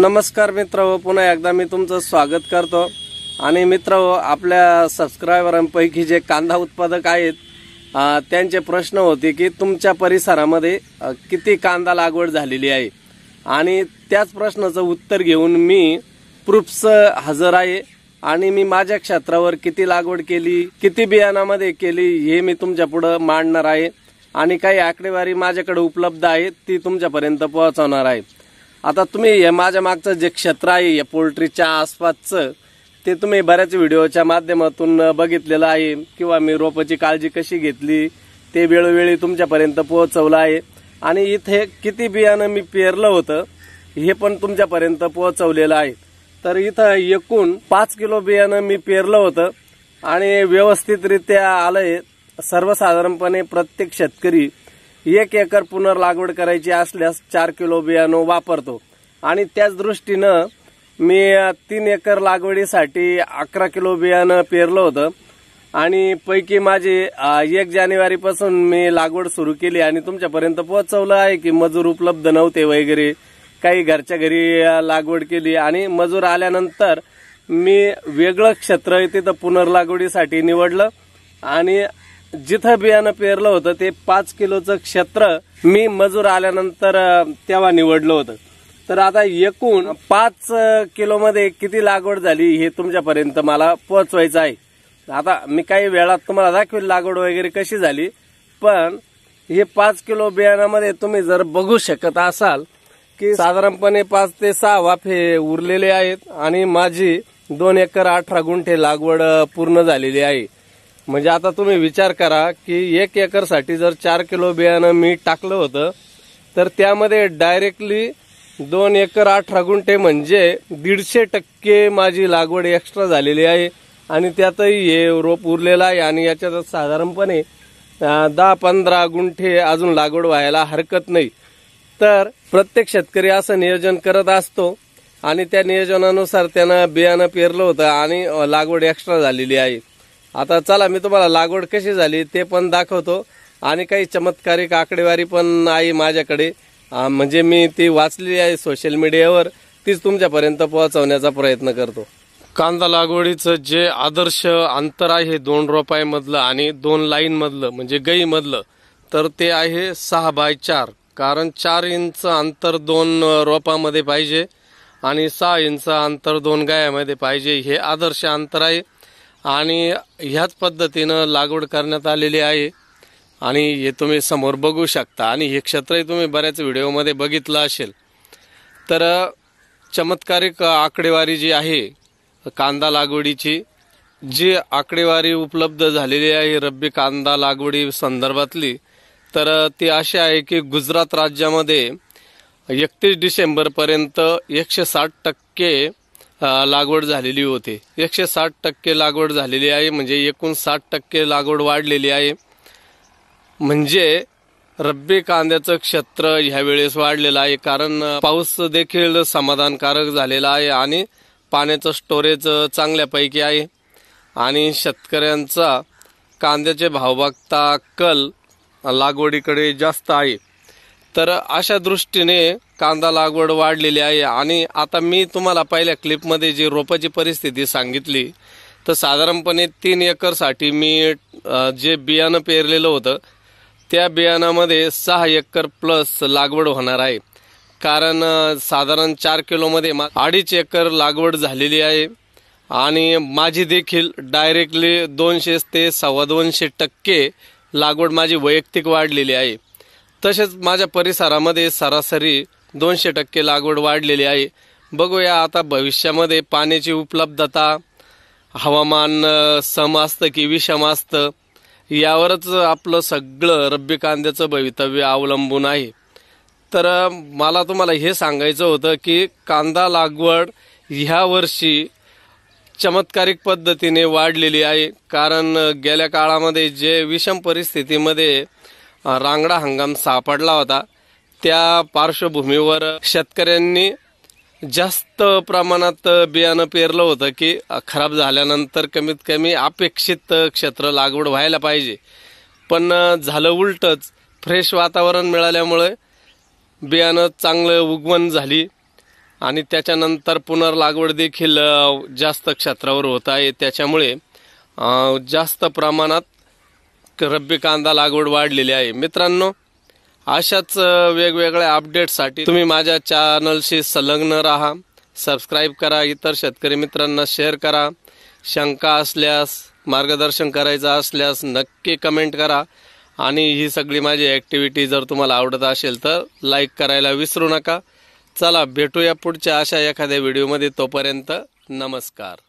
नमस्कार मित्र पुन्हा एकदा मी तुमचं स्वागत करतो आणि मित्र आपल्या सबस्क्रायबरांपैकी जे कांदा उत्पादक आहेत त्यांचे प्रश्न होते की तुमच्या परिसरामध्ये किती कांदा लागवड झालेली आहे आणि त्याच प्रश्नाचं उत्तर घेऊन मी प्रूफ्स हजर आहे आणि मी माझ्या क्षेत्रावर किती लागवड केली किती बियाणामध्ये केली हे मी तुमच्या पुढं मांडणार आहे आणि काही आकडेवारी माझ्याकडे उपलब्ध आहे ती तुमच्यापर्यंत पोहोचवणार आहे आता तुम्ही या माझ्या मागचं जे क्षेत्र आहे या पोल्ट्रीच्या आसपासचं ते तुम्ही बऱ्याच व्हिडिओच्या माध्यमातून बघितलेलं आहे किंवा मी रोपाची काळजी कशी घेतली ते वेळोवेळी तुमच्यापर्यंत पोहोचवलं आहे आणि इथे किती बियाणं मी पेरलं होतं हे पण तुमच्यापर्यंत पोहोचवलेलं आहे तर इथं एकूण पाच किलो बियाणं मी पेरलं होतं आणि व्यवस्थितरित्या आलंय सर्वसाधारणपणे प्रत्येक शेतकरी एक एकर पुनर्लागवड करायची असल्यास चार किलो बियाणं वापरतो आणि त्याच दृष्टीनं मी तीन एकर लागवडीसाठी अकरा किलो बियाणं पेरलं होतं आणि पैकी माझी एक जानेवारीपासून मी लागवड सुरू केली आणि तुमच्यापर्यंत पोहोचवलं आहे की मजूर उपलब्ध नव्हते वगैरे काही घरच्या घरी लागवड केली आणि मजूर आल्यानंतर मी वेगळं क्षेत्र तिथं पुनर्लागवडीसाठी निवडलं आणि जिथं बियाणं पेरलं होतं ते पाच किलोचं क्षेत्र मी मजूर आल्यानंतर तेव्हा निवडलं होतं तर आता एकूण पाच किलोमध्ये किती लागवड झाली हे तुमच्यापर्यंत मला पोहोचवायचं आहे आता मी काही वेळात तुम्हाला दाखवेल लागवड वगैरे कशी झाली पण हे पाच किलो बियाणामध्ये तुम्ही जर बघू शकत असाल की साधारणपणे पाच ते सहा वाफे उरलेले आहेत आणि माझी दोन एकर अठरा गुंठे लागवड पूर्ण झालेली आहे म्हणजे आता तुम्ही विचार करा की एक एकरसाठी जर चार किलो बियाणं मी टाकलं होतं तर त्यामध्ये डायरेक्टली दोन एकर अठरा गुंठे म्हणजे दीडशे टक्के माझी लागवड एक्स्ट्रा झालेली आहे आणि त्यातही हे रोप उरलेलं आहे आणि याच्यात साधारणपणे दहा पंधरा गुंठे अजून लागवड व्हायला हरकत नाही तर प्रत्येक शेतकरी असं नियोजन करत असतो आणि त्या नियोजनानुसार त्यानं बियाणं पेरलं होतं आणि लागवड एक्स्ट्रा झालेली आहे आता चला मी तुम्हाला लागवड कशी झाली ते पण दाखवतो आणि काही चमत्कारिक आकडेवारी पण आई माझ्याकडे म्हणजे मी ती वाचलेली आहे सोशल मीडियावर तीच तुमच्यापर्यंत पोहोचवण्याचा प्रयत्न करतो कांदा लागवडीचं जे आदर्श अंतर आहे दोन रोपायमधलं आणि दोन लाईनमधलं म्हणजे गईमधलं तर ते आहे सहा बाय चार कारण चार इंच अंतर दोन रोपामध्ये पाहिजे आणि सहा इंच अंतर दोन गायामध्ये पाहिजे हे आदर्श अंतर आहे आणि ह्याच पद्धतीनं लागवड करण्यात आलेली आहे आणि हे तुम्ही समोर बघू शकता आणि हे क्षेत्रही तुम्ही बऱ्याच व्हिडिओमध्ये बघितलं असेल तर चमत्कारिक आकडेवारी जी आहे कांदा लागवडीची जी आकडेवारी उपलब्ध झालेली आहे रब्बी कांदा लागवडी संदर्भातली तर ती अशी आहे की गुजरात राज्यामध्ये एकतीस डिसेंबरपर्यंत एकशे साठ टक्के लागवड झालेली होती एकशे साठ टक्के लागवड झालेली आहे म्हणजे एकूण साठ टक्के लागवड वाढलेली आहे म्हणजे रब्बी कांद्याचं क्षेत्र ह्यावेळेस वाढलेलं आहे कारण पाऊस देखील समाधानकारक झालेला आहे आणि पाण्याचं स्टोरेज चांगल्यापैकी आहे आणि शेतकऱ्यांचा कांद्याचे भाव बघता कल लागवडीकडे जास्त आहे तर अशा दृष्टीने कांदा लागवड वाढलेली आहे आणि आता मी तुम्हाला पहिल्या क्लिपमध्ये जी रोपाची परिस्थिती सांगितली तर साधारणपणे तीन एकरसाठी मी जे बियाणं पेरलेलं होतं त्या बियाणामध्ये सहा एकर प्लस लागवड होणार आहे कारण साधारण चार किलोमध्ये मा अडीच एकर लागवड झालेली आहे आणि माझी देखील डायरेक्टली दोनशे ते सव्वा दोनशे टक्के लागवड माझी वैयक्तिक वाढलेली आहे तसेच माझ्या परिसरामध्ये सरासरी दोनशे टक्के लागवड वाढलेली आहे बघूया आता भविष्यामध्ये पाण्याची उपलब्धता हवामान सम असतं की विषम असतं यावरच आपलं सगळं रब्बी कांद्याचं भवितव्य अवलंबून आहे तर मला तुम्हाला हे सांगायचं होतं की कांदा लागवड ह्या वर्षी चमत्कारिक पद्धतीने वाढलेली आहे कारण गेल्या काळामध्ये जे विषम परिस्थितीमध्ये रांगडा हंगाम सापडला होता त्या पार्श्वभूमीवर शेतकऱ्यांनी जास्त प्रमाणात बियाणं पेरलं होतं की खराब झाल्यानंतर कमीत कमी अपेक्षित क्षेत्र लागवड व्हायला पाहिजे पण झालं उलटच फ्रेश वातावरण मिळाल्यामुळे बियाणं चांगलं उगवण झाली आणि त्याच्यानंतर पुनर्लागवड देखील जास्त क्षेत्रावर होत आहे त्याच्यामुळे जास्त प्रमाणात रब्बी कांदा लागवड वाढलेली आहे मित्रांनो अशाच वेगवेगळ्या अपडेटसाठी तुम्ही माझ्या चॅनलशी संलग्न राहा सबस्क्राईब करा इतर शेतकरी मित्रांना शेअर करा शंका असल्यास मार्गदर्शन करायचं असल्यास नक्की कमेंट करा आणि ही सगळी माझी ॲक्टिव्हिटी जर तुम्हाला आवडत असेल तर लाईक करायला विसरू नका चला भेटूया पुढच्या अशा एखाद्या व्हिडिओमध्ये तोपर्यंत नमस्कार